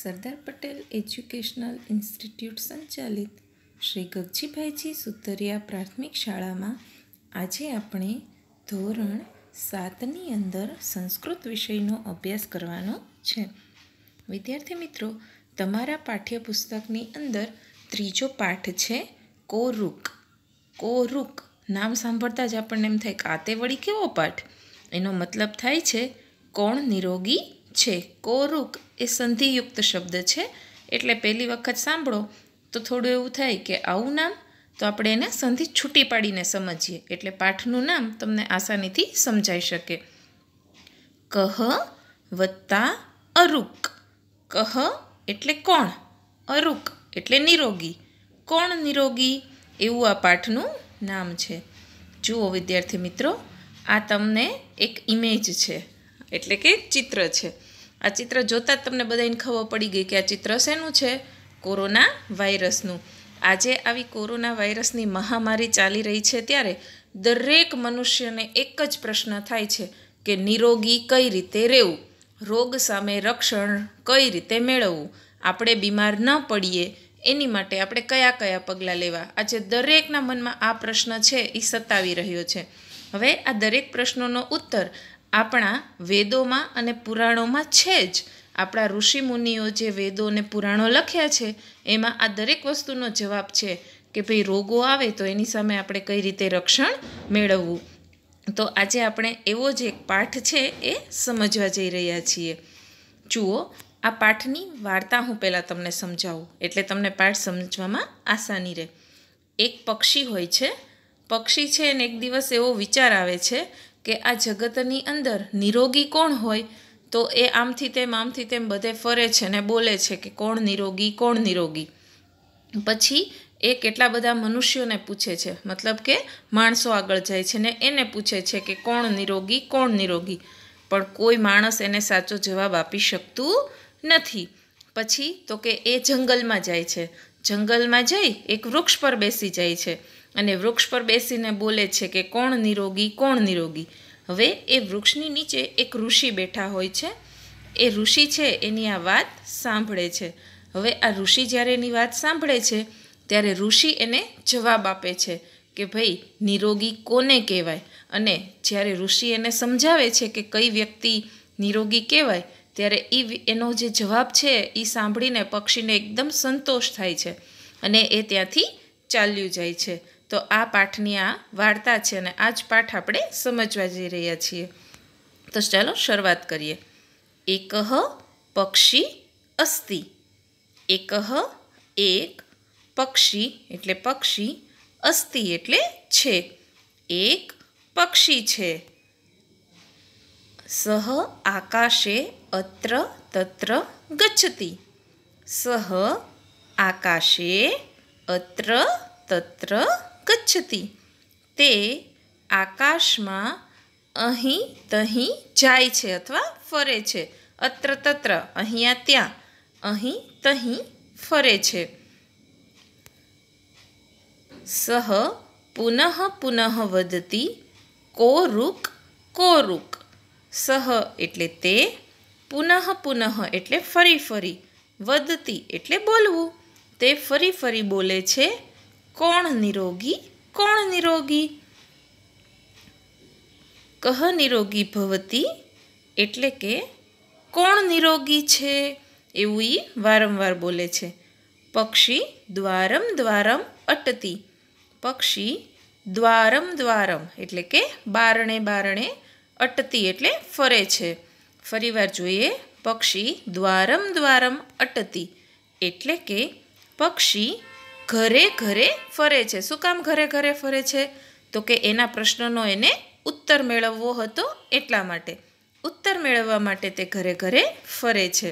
સરદાર Patel educational institute સંચાલિત શ્રી ગગજીભાઈજી સુતરિયા પ્રાથમિક શાળામાં આજે આપણે ધોરણ સાતની અંદર સંસ્કૃત વિષયનો અભ્યાસ કરવાનો છે વિદ્યાર્થી મિત્રો તમારા પાઠ્યપુસ્તકની અંદર ત્રીજો પાઠ છે કોરુક કોરુક નામ સાંભળતા જ આપણને એમ થાય કાતે વળી કેવો પાઠ એનો મતલબ થાય છે કોણ નિરોગી છે કોરુક એ સંધિયુક્ત શબ્દ છે એટલે પહેલી વખત સાંભળો તો થોડું એવું થાય કે આવું નામ તો આપણે એને સંધિ છૂટી પાડીને સમજીએ એટલે પાઠનું નામ તમને આસાનીથી સમજાઈ શકે કહ વત્તા અરુક કહ એટલે કોણ અરુક એટલે નિરોગી કોણ નિરોગી એવું આ પાઠનું નામ છે જુઓ વિદ્યાર્થી મિત્રો આ તમને એક ઇમેજ છે એટલે કે ચિત્ર છે આ ચિત્ર જોતાં જ તમને બધાને ખબર પડી ગઈ કે આ ચિત્ર શેનું છે કોરોના વાયરસનું આજે આવી કોરોના વાયરસની મહામારી ચાલી રહી છે ત્યારે દરેક મનુષ્યને એક જ પ્રશ્ન થાય છે કે નિરોગી કઈ રીતે રહેવું રોગ સામે રક્ષણ કઈ રીતે મેળવવું આપણે બીમાર ન પડીએ એની માટે આપણે કયા કયા પગલાં લેવા આજે દરેકના મનમાં આ પ્રશ્ન છે એ સતાવી રહ્યો છે હવે આ દરેક પ્રશ્નોનો ઉત્તર આપણા વેદોમાં અને પુરાણોમાં છે જ આપણા ઋષિ મુનિઓ જે વેદો અને પુરાણો લખ્યા છે એમાં આ દરેક વસ્તુનો જવાબ છે કે ભાઈ રોગો આવે તો એની સામે આપણે કઈ રીતે રક્ષણ મેળવવું તો આજે આપણે એવો જ એક પાઠ છે એ સમજવા જઈ રહ્યા છીએ જુઓ આ પાઠની વાર્તા હું પહેલાં તમને સમજાવું એટલે તમને પાઠ સમજવામાં આસાની રહે એક પક્ષી હોય છે પક્ષી છે અને એક દિવસ એવો વિચાર આવે છે કે આ જગતની અંદર નિરોગી કોણ હોય તો એ આમથી તેમ આમથી તેમ બધે ફરે છે ને બોલે છે કે કોણ નિરોગી કોણ નિરોગી પછી એ કેટલા બધા મનુષ્યોને પૂછે છે મતલબ કે માણસો આગળ જાય છે ને એને પૂછે છે કે કોણ નિરોગી કોણ નિરોગી પણ કોઈ માણસ એને સાચો જવાબ આપી શકતું નથી પછી તો કે એ જંગલમાં જાય છે જંગલમાં જઈ એક વૃક્ષ પર બેસી જાય છે અને વૃક્ષ પર બેસીને બોલે છે કે કોણ નિરોગી કોણ નિરોગી હવે એ વૃક્ષની નીચે એક ઋષિ બેઠા હોય છે એ ઋષિ છે એની આ વાત સાંભળે છે હવે આ ઋષિ જ્યારે એની વાત સાંભળે છે ત્યારે ઋષિ એને જવાબ આપે છે કે ભાઈ નિરોગી કોને કહેવાય અને જ્યારે ઋષિ એને સમજાવે છે કે કઈ વ્યક્તિ નિરોગી કહેવાય ત્યારે એ એનો જે જવાબ છે એ સાંભળીને પક્ષીને એકદમ સંતોષ થાય છે અને એ ત્યાંથી ચાલ્યું જાય છે તો આ પાઠની આ વાર્તા છે અને આ જ પાઠ આપણે સમજવા જઈ રહ્યા છીએ તો ચાલો શરૂઆત કરીએ એકહ પક્ષી અસ્થિ એકહ એક પક્ષી એટલે પક્ષી અસ્થિ એટલે છે એક પક્ષી છે સહ આકાશે અત્ર તત્ર ગચ્છતી સહ આકાશે અત્ર તત્ર કચ્છતી તે આકાશમાં અહીં તહીં જાય છે અથવા ફરે છે અત્ર તત્ર અહીંયા ત્યાં અહીં તહીં ફરે છે સહ પુનઃ પુનઃ વદતી કોરુક કોરુક સહ એટલે તે પુનઃ પુનઃ એટલે ફરી ફરી વદતી એટલે બોલવું તે ફરી ફરી બોલે છે કોણ નિરોગી કોણ નિરોગી કહ નિરોગી ભવતી એટલે કે કોણ નિરોગી છે એવું એ વારંવાર બોલે છે પક્ષી દ્વારમ દ્વારમ અટતી પક્ષી દ્વારમ દ્વારમ એટલે કે બારણે બારણે અટતી એટલે ફરે છે ફરીવાર જોઈએ પક્ષી દ્વારમ દ્વારમ અટતી એટલે કે પક્ષી ઘરે ઘરે ફરે છે શું કામ ઘરે ઘરે ફરે છે તો કે એના પ્રશ્નનો એને ઉત્તર મેળવવો હતો એટલા માટે ઉત્તર મેળવવા માટે તે ઘરે ઘરે ફરે છે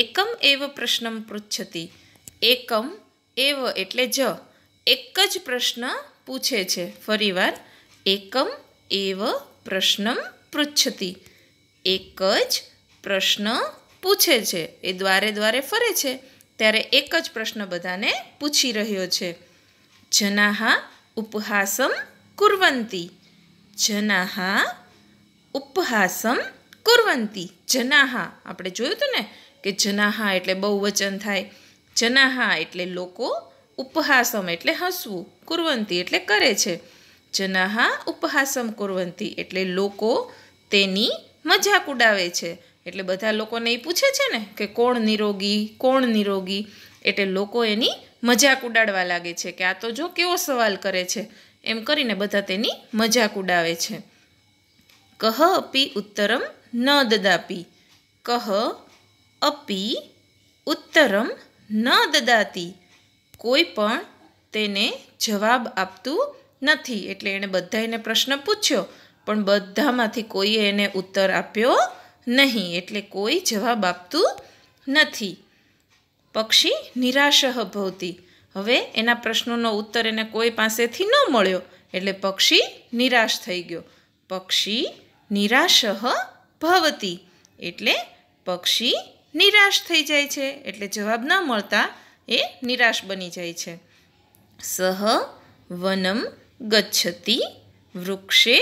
એકમ એવ પ્રશ્નમ પૃચ્છતી એકમ એવ એટલે જ એક જ પ્રશ્ન પૂછે છે ફરીવાર એકમ એવ પ્રશ્નમ પૃચ્છતી એક જ પ્રશ્ન પૂછે છે એ દ્વારે દ્વારે ફરે છે ત્યારે એક જ પ્રશ્ન બધાને પૂછી રહ્યો છે જનાહા ઉપહાસમ કુર્વંતી જનાહા ઉપહાસમ કુર્વંતી જનાહા આપણે જોયું હતું ને કે જનાહા એટલે બહુવચન થાય જનાહા એટલે લોકો ઉપહાસમ એટલે હસવું કુર્વંતી એટલે કરે છે જનાહા ઉપહાસમ કુર્વંતી એટલે લોકો તેની મજાક ઉડાવે છે એટલે બધા લોકોને એ પૂછે છે ને કે કોણ નિરોગી કોણ નિરોગી એટલે લોકો એની મજાક ઉડાડવા લાગે છે કે આ તો જો કેવો સવાલ કરે છે એમ કરીને બધા તેની મજાક ઉડાવે છે કહ અપી ઉત્તરમ ન દદાપી કહ અપી ઉત્તરમ ન દદાતી કોઈ પણ તેને જવાબ આપતું નથી એટલે એણે બધાને પ્રશ્ન પૂછ્યો પણ બધામાંથી કોઈએ એને ઉત્તર આપ્યો નહીં એટલે કોઈ જવાબ આપતું નથી પક્ષી નિરાશ ભવતી હવે એના પ્રશ્નોનો ઉત્તર એને કોઈ પાસેથી ન મળ્યો એટલે પક્ષી નિરાશ થઈ ગયો પક્ષી નિરાશ ભવતી એટલે પક્ષી નિરાશ થઈ જાય છે એટલે જવાબ ન મળતા એ નિરાશ બની જાય છે સહ વનમ ગચ્છતી વૃક્ષે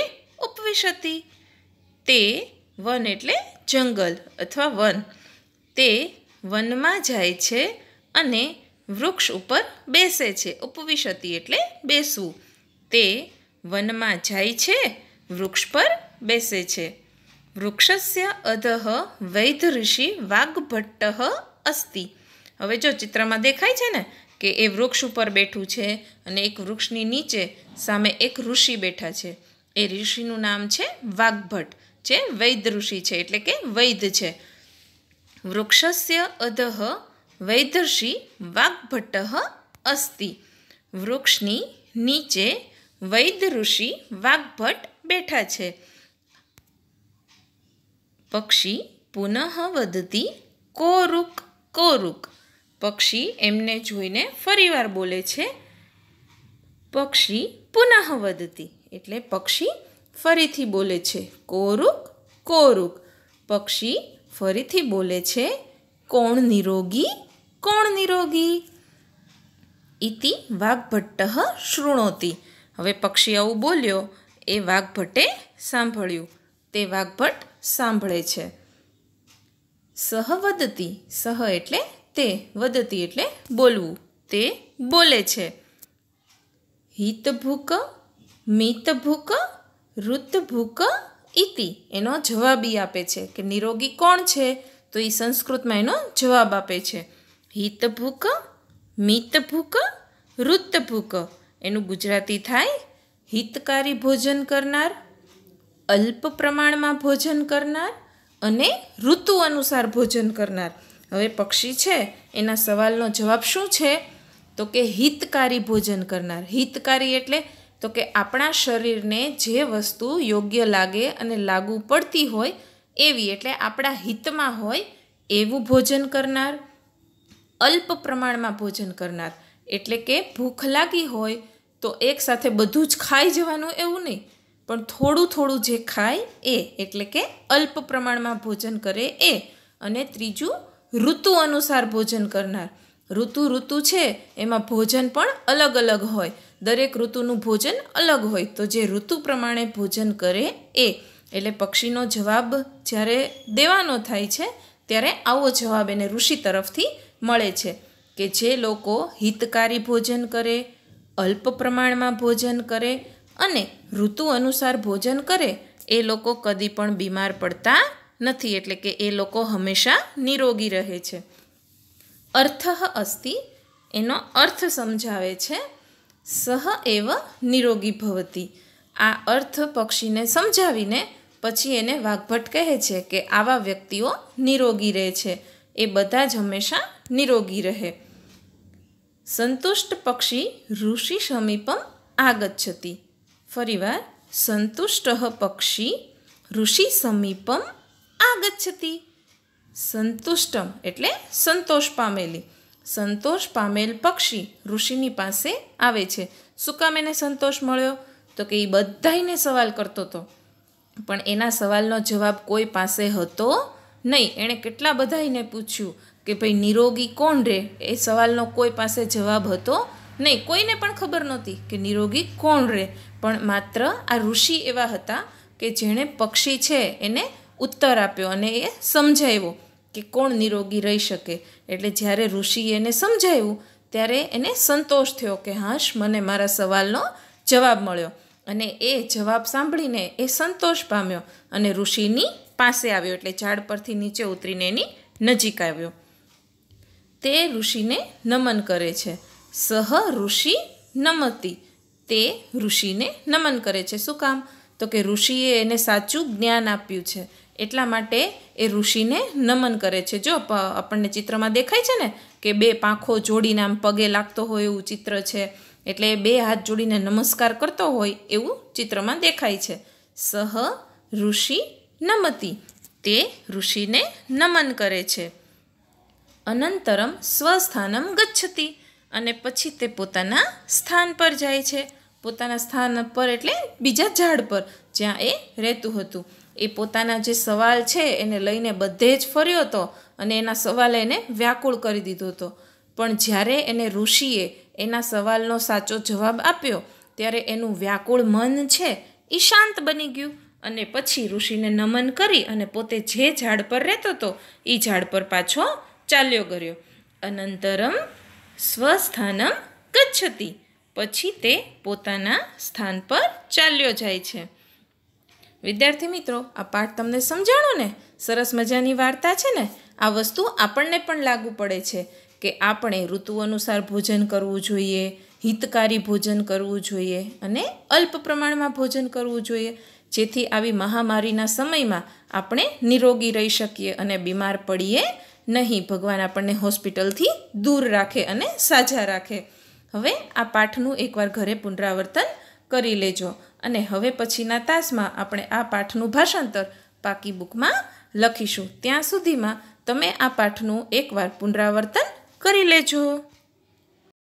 ઉપવિશતી તે વન એટલે જંગલ અથવા વન તે વનમાં જાય છે અને વૃક્ષ ઉપર બેસે છે ઉપવિશતી એટલે બેસવું તે વનમાં જાય છે વૃક્ષ પર બેસે છે વૃક્ષસ્ય અધઃ વૈધ ઋષિ વાઘભટ્ટ અસ્તિ હવે જો ચિત્રમાં દેખાય છે ને કે એ વૃક્ષ ઉપર બેઠું છે અને એક વૃક્ષની નીચે સામે એક ઋષિ બેઠા છે એ ઋષિનું નામ છે વાઘભટ્ટ જે વૈદ ઋષિ છે એટલે કે વૈદ્ય છે વૃક્ષસ્ય અધઃ વૈદર્ષિ વાગ્ભટ્ટ અસ્તિ વૃક્ષની નીચે વૈદ ઋષિ વાગ્ભટ્ટ બેઠા છે પક્ષી પુનઃ વધતી કોરુક કોરુક પક્ષી એમને જોઈને ફરીવાર બોલે છે પક્ષી પુનઃ વધતી એટલે પક્ષી ફરીથી બોલે છે કોરુક કોરુક પક્ષી ફરીથી બોલે છે કોણ નિરોગી કોણ નિરોગી ઇતિ વાઘભટ્ટ શૃણોતી હવે પક્ષી આવું બોલ્યો એ વાઘભટ્ટે સાંભળ્યું તે વાઘભટ્ટ સાંભળે છે સહ વધતી સહ એટલે તે વધતી એટલે બોલવું તે બોલે છે હિતભૂક મિતભૂક ઋતભૂક ઇતિ એનો જવાબી આપે છે કે નિરોગી કોણ છે તો એ સંસ્કૃતમાં એનો જવાબ આપે છે હિતભૂક મિતભૂક ઋતભૂક એનું ગુજરાતી થાય હિતકારી ભોજન કરનાર અલ્પ પ્રમાણમાં ભોજન કરનાર અને ઋતુ અનુસાર ભોજન કરનાર હવે પક્ષી છે એના સવાલનો જવાબ શું છે તો કે હિતકારી ભોજન કરનાર હિતકારી એટલે તો કે આપણા શરીરને જે વસ્તુ યોગ્ય લાગે અને લાગુ પડતી હોય એવી એટલે આપણા હિતમાં હોય એવું ભોજન કરનાર અલ્પ પ્રમાણમાં ભોજન કરનાર એટલે કે ભૂખ લાગી હોય તો એકસાથે બધું જ ખાઈ જવાનું એવું નહીં પણ થોડું થોડું જે ખાય એ એટલે કે અલ્પ પ્રમાણમાં ભોજન કરે એ અને ત્રીજું ઋતુ અનુસાર ભોજન કરનાર ઋતુ ઋતુ છે એમાં ભોજન પણ અલગ અલગ હોય દરેક ઋતુનું ભોજન અલગ હોય તો જે ઋતુ પ્રમાણે ભોજન કરે એ એટલે પક્ષીનો જવાબ જ્યારે દેવાનો થાય છે ત્યારે આવો જવાબ એને ઋષિ તરફથી મળે છે કે જે લોકો હિતકારી ભોજન કરે અલ્પ પ્રમાણમાં ભોજન કરે અને ઋતુ અનુસાર ભોજન કરે એ લોકો કદી પણ બીમાર પડતા નથી એટલે કે એ લોકો હંમેશા નિરોગી રહે છે અર્થ અસ્થિ એનો અર્થ સમજાવે છે સહ એવ નિરોગી ભવતી આ અર્થ પક્ષીને સમજાવીને પછી એને વાઘભટ કહે છે કે આવા વ્યક્તિઓ નિરોગી રહે છે એ બધા જ હંમેશા નિરોગી રહે સંતુષ્ટ પક્ષી ઋષિ સમીપમ આગચ્છતી ફરીવાર સંતુષ્ટ પક્ષી ઋષિ સમીપમ આગચ્છતી સંતુષ્ટમ એટલે સંતોષ પામેલી સંતોષ પામેલ પક્ષી ઋષિની પાસે આવે છે શું કામ એને સંતોષ મળ્યો તો કે એ બધાને સવાલ કરતો હતો પણ એના સવાલનો જવાબ કોઈ પાસે હતો નહીં એણે કેટલા બધાને પૂછ્યું કે ભાઈ નિરોગી કોણ રહે એ સવાલનો કોઈ પાસે જવાબ હતો નહીં કોઈને પણ ખબર નહોતી કે નિરોગી કોણ રહે પણ માત્ર આ ઋષિ એવા હતા કે જેણે પક્ષી છે એને ઉત્તર આપ્યો અને એ સમજાવ્યો કે કોણ નિરોગી રહી શકે એટલે જ્યારે ઋષિએ એને સમજાવ્યું ત્યારે એને સંતોષ થયો કે હાશ મને મારા સવાલનો જવાબ મળ્યો અને એ જવાબ સાંભળીને એ સંતોષ પામ્યો અને ઋષિની પાસે આવ્યો એટલે ઝાડ પરથી નીચે ઉતરીને એની નજીક આવ્યો તે ઋષિને નમન કરે છે સહ ઋષિ નમતી તે ઋષિને નમન કરે છે શું કામ તો કે ઋષિએ એને સાચું જ્ઞાન આપ્યું છે એટલા માટે એ ઋષિને નમન કરે છે જો આપણને ચિત્રમાં દેખાય છે ને કે બે પાંખો જોડીને આમ પગે લાગતો હોય એવું ચિત્ર છે એટલે બે હાથ જોડીને નમસ્કાર કરતો હોય એવું ચિત્રમાં દેખાય છે સહ ઋષિ નમતી તે ઋષિને નમન કરે છે અનંતરમ સ્વસ્થાનમ ગચ્છતી અને પછી તે પોતાના સ્થાન પર જાય છે પોતાના સ્થાન પર એટલે બીજા ઝાડ પર જ્યાં એ રહેતું હતું એ પોતાના જે સવાલ છે એને લઈને બધે જ ફર્યો હતો અને એના સવાલે એને વ્યાકુળ કરી દીધો હતો પણ જ્યારે એને ઋષિએ એના સવાલનો સાચો જવાબ આપ્યો ત્યારે એનું વ્યાકુળ મન છે એ શાંત બની ગયું અને પછી ઋષિને નમન કરી અને પોતે જે ઝાડ પર રહેતો હતો એ ઝાડ પર પાછો ચાલ્યો ગયો અનંતરમ સ્વસ્થાનમ ગચ્છતી પછી તે પોતાના સ્થાન પર ચાલ્યો જાય છે વિદ્યાર્થી મિત્રો આ પાઠ તમને સમજાણો ને સરસ મજાની વાર્તા છે ને આ વસ્તુ આપણને પણ લાગુ પડે છે કે આપણે ઋતુ અનુસાર ભોજન કરવું જોઈએ હિતકારી ભોજન કરવું જોઈએ અને અલ્પ પ્રમાણમાં ભોજન કરવું જોઈએ જેથી આવી મહામારીના સમયમાં આપણે નિરોગી રહી શકીએ અને બીમાર પડીએ નહીં ભગવાન આપણને હોસ્પિટલથી દૂર રાખે અને સાજા રાખે હવે આ પાઠનું એકવાર ઘરે પુનરાવર્તન કરી લેજો અને હવે પછીના તાસમાં આપણે આ પાઠનું ભાષાંતર પાકી બુકમાં લખીશું ત્યાં સુધીમાં તમે આ પાઠનું એકવાર પુનરાવર્તન કરી લેજો